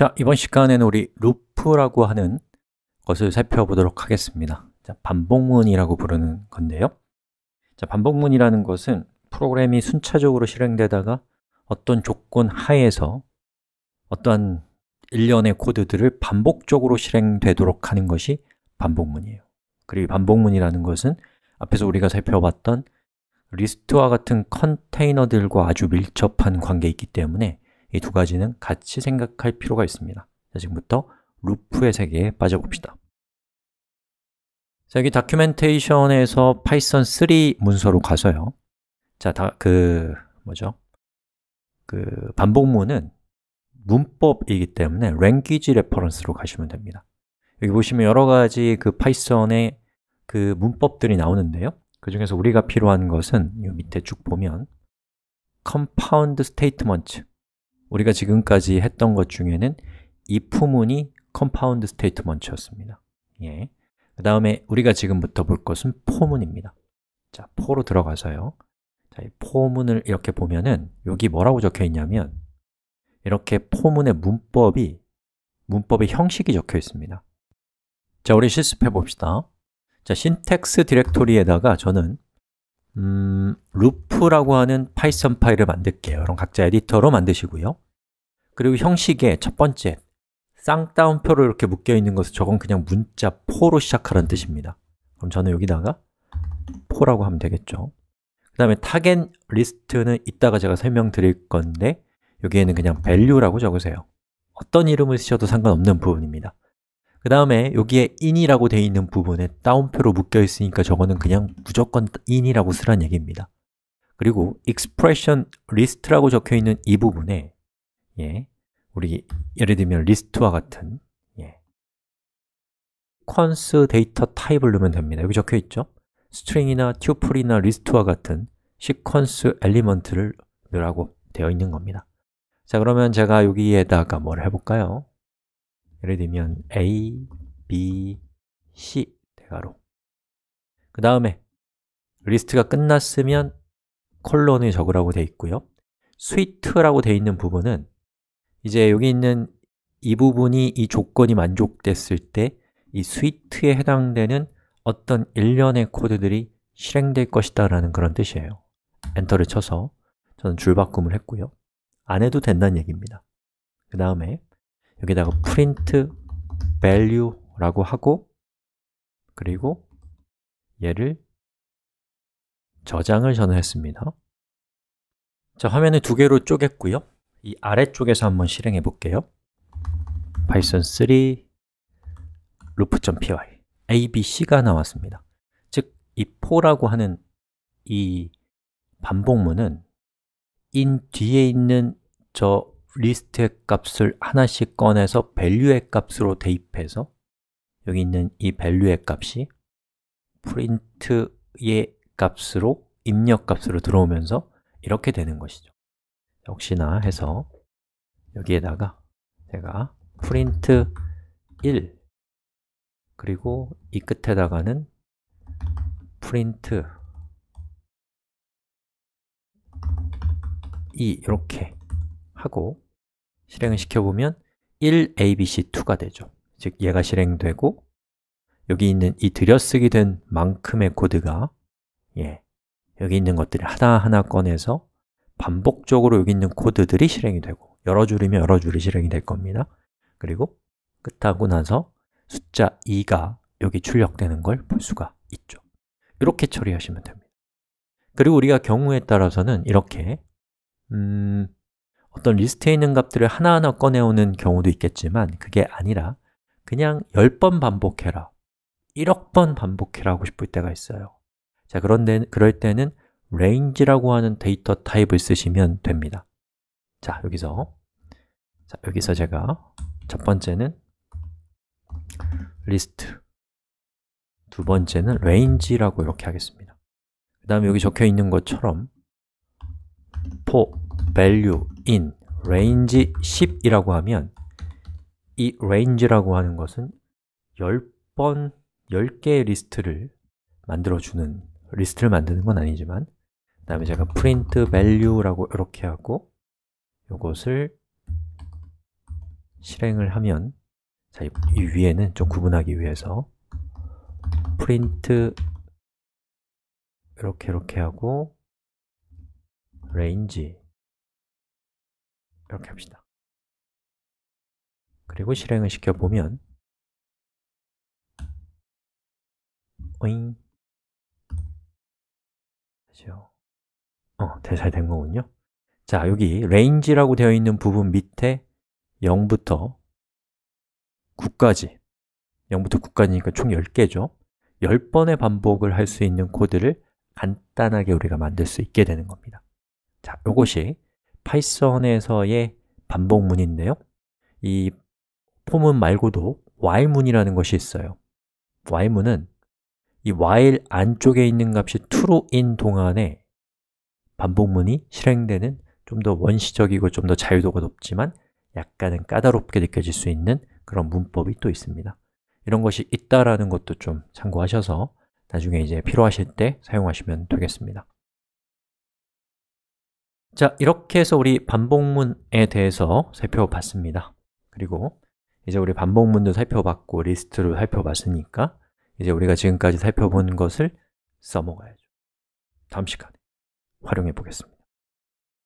자, 이번 시간에는 우리 루프라고 하는 것을 살펴보도록 하겠습니다 자, 반복문이라고 부르는 건데요 자, 반복문이라는 것은 프로그램이 순차적으로 실행되다가 어떤 조건 하에서 어떠한 일련의 코드들을 반복적으로 실행되도록 하는 것이 반복문이에요 그리고 반복문이라는 것은 앞에서 우리가 살펴봤던 리스트와 같은 컨테이너들과 아주 밀접한 관계이기 때문에 이두 가지는 같이 생각할 필요가 있습니다 자, 지금부터 루프의 세계에 빠져봅시다 자, 여기 다큐멘테이션에서 파이썬 3 문서로 가서요 자, 다, 그, 뭐죠? 그 반복문은 문법이기 때문에 language reference로 가시면 됩니다 여기 보시면 여러 가지 그 파이썬의 그 문법들이 나오는데요 그 중에서 우리가 필요한 것은 이 밑에 쭉 보면 compound statement 우리가 지금까지 했던 것 중에는 if문이 컴파운드 스테이트먼트였습니다 예. 그 다음에 우리가 지금부터 볼 것은 포문입니다 자, 포로 들어가서요 자, 포문을 이렇게 보면은 여기 뭐라고 적혀 있냐면 이렇게 포문의 문법이 문법의 형식이 적혀 있습니다 자, 우리 실습해 봅시다 자, s y n 디렉토리에다가 저는 음, 루프라고 하는 파이썬 파일을 만들게요. 그럼 각자 에디터로 만드시고요. 그리고 형식의 첫 번째, 쌍따옴표로 이렇게 묶여 있는 것은 저건 그냥 문자 4로 시작하는 뜻입니다. 그럼 저는 여기다가 4라고 하면 되겠죠. 그 다음에 타겟 리스트는 이따가 제가 설명드릴 건데 여기에는 그냥 value라고 적으세요. 어떤 이름을 쓰셔도 상관없는 부분입니다. 그 다음에 여기에 in이라고 되어 있는 부분에 따옴표로 묶여 있으니까 저거는 그냥 무조건 in이라고 쓰란 얘기입니다 그리고 expression list라고 적혀 있는 이 부분에 예, 우리 예를 들면 리스트와 같은 예, cons 데이터 타입을 넣으면 됩니다 여기 적혀 있죠? s t r i n g 이나 u l 플이나 리스트와 같은 시퀀스 엘리먼트를 넣으라고 되어 있는 겁니다 자 그러면 제가 여기에다가 뭘 해볼까요? 예를 들면 A, B, C 대괄호 그 다음에 리스트가 끝났으면 콜론을 적으라고 되어 있고요 스위트라고 되어 있는 부분은 이제 여기 있는 이 부분이 이 조건이 만족됐을 때 이 스위트에 해당되는 어떤 일련의 코드들이 실행될 것이다 라는 그런 뜻이에요 엔터를 쳐서 저는 줄바꿈을 했고요 안 해도 된다는 얘기입니다 그 다음에 여기다가 프린트 n t value라고 하고 그리고 얘를 저장을 전화 했습니다 자, 화면을 두 개로 쪼갰고요 이 아래쪽에서 한번 실행해 볼게요 python3 loop.py abc가 나왔습니다 즉, 이 포라고 하는 이 반복문은 in 뒤에 있는 저 리스트의 값을 하나씩 꺼내서 value의 값으로 대입해서 여기 있는 이 value의 값이 print의 값으로 입력 값으로 들어오면서 이렇게 되는 것이죠 역시나 해서 여기에다가 제가 print 1 그리고 이 끝에다가는 print 2 이렇게 하고 실행을 시켜보면 1abc2가 되죠 즉 얘가 실행되고 여기 있는 이 들여쓰기 된 만큼의 코드가 예, 여기 있는 것들이 하나하나 꺼내서 반복적으로 여기 있는 코드들이 실행이 되고 여러 줄이면 여러 줄이 실행이 될 겁니다 그리고 끝하고 나서 숫자 2가 여기 출력되는 걸 볼 수가 있죠 이렇게 처리하시면 됩니다 그리고 우리가 경우에 따라서는 이렇게 음, 어떤 리스트에 있는 값들을 하나하나 꺼내오는 경우도 있겠지만 그게 아니라 그냥 10번 반복해라 1억 번 반복해라 하고 싶을 때가 있어요 자, 그런데 그럴 때는 range라고 하는 데이터 타입을 쓰시면 됩니다 자, 여기서 자, 여기서 제가 첫 번째는 리스트 두 번째는 range라고 이렇게 하겠습니다 그 다음에 여기 적혀 있는 것처럼 for value in range 10이라고 하면 이 range라고 하는 것은 10번, 10개의 리스트를 만들어주는 리스트를 만드는 건 아니지만 그 다음에 제가 print value라고 이렇게 하고 이것을 실행을 하면 자, 이 위에는 좀 구분하기 위해서 print 이렇게 이렇게 하고 range 이렇게 합시다 그리고 실행을 시켜보면 오잉 시죠 어, 잘된 거군요 자, 여기 range라고 되어 있는 부분 밑에 0부터 9까지 0부터 9까지니까 총 10개죠 10번의 반복을 할 수 있는 코드를 간단하게 우리가 만들 수 있게 되는 겁니다 자, 이것이 파이썬에서의 반복문인데요 이폼문 말고도 while문이라는 것이 있어요 while문은 이 while 안쪽에 있는 값이 true인 동안에 반복문이 실행되는 좀 더 원시적이고 좀 더 자유도가 높지만 약간은 까다롭게 느껴질 수 있는 그런 문법이 또 있습니다 이런 것이 있다라는 것도 좀 참고하셔서 나중에 이제 필요하실 때 사용하시면 되겠습니다 자, 이렇게 해서 우리 반복문에 대해서 살펴봤습니다 그리고 이제 우리 반복문도 살펴봤고 리스트를 살펴봤으니까 이제 우리가 지금까지 살펴본 것을 써먹어야죠 다음 시간에 활용해 보겠습니다